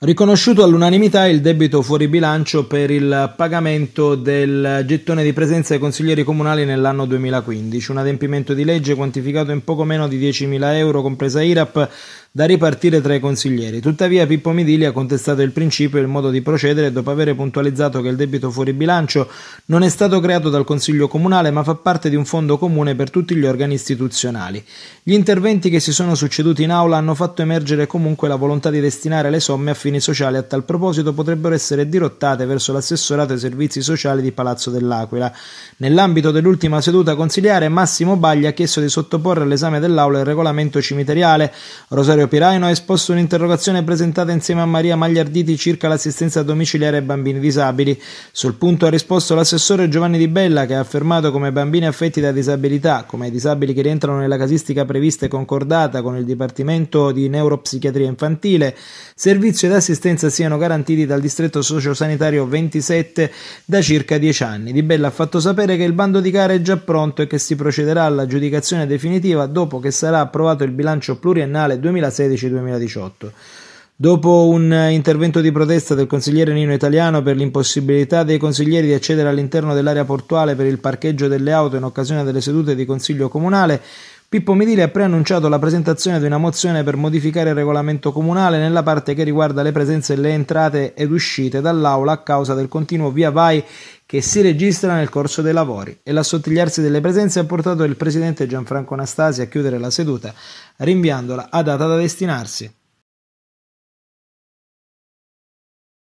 Riconosciuto all'unanimità il debito fuori bilancio per il pagamento del gettone di presenza ai consiglieri comunali nell'anno 2015, un adempimento di legge quantificato in poco meno di 10.000 euro compresa IRAP da ripartire tra i consiglieri. Tuttavia Pippo Midili ha contestato il principio e il modo di procedere dopo aver puntualizzato che il debito fuori bilancio non è stato creato dal Consiglio Comunale ma fa parte di un fondo comune per tutti gli organi istituzionali. Gli interventi che si sono succeduti in aula hanno fatto emergere comunque la volontà di destinare le somme a fini sociali. A tal proposito potrebbero essere dirottate verso l'assessorato ai servizi sociali di Palazzo dell'Aquila. Nell'ambito dell'ultima seduta consigliare Massimo Baglia ha chiesto di sottoporre all'esame dell'Aula il regolamento cimiteriale. Rosario Piraino ha esposto un'interrogazione presentata insieme a Maria Magliarditi circa l'assistenza domiciliare ai bambini disabili. Sul punto ha risposto l'assessore Giovanni Di Bella che ha affermato come bambini affetti da disabilità, come i disabili che rientrano nella casistica prevista e concordata con il Dipartimento di Neuropsichiatria Infantile, servizio ed assistenza siano garantiti dal distretto sociosanitario 27 da circa 10 anni. Di Bella ha fatto sapere che il bando di gara è già pronto e che si procederà all'aggiudicazione definitiva dopo che sarà approvato il bilancio pluriennale 2016 2016-2018. Dopo un eh, intervento di protesta del consigliere Nino Italiano per l'impossibilità dei consiglieri di accedere all'interno dell'area portuale per il parcheggio delle auto in occasione delle sedute di consiglio comunale, Pippo Midile ha preannunciato la presentazione di una mozione per modificare il regolamento comunale nella parte che riguarda le presenze e le entrate ed uscite dall'aula a causa del continuo via vai che si registra nel corso dei lavori e l'assottigliarsi delle presenze ha portato il presidente Gianfranco Anastasi a chiudere la seduta, rinviandola a data da destinarsi.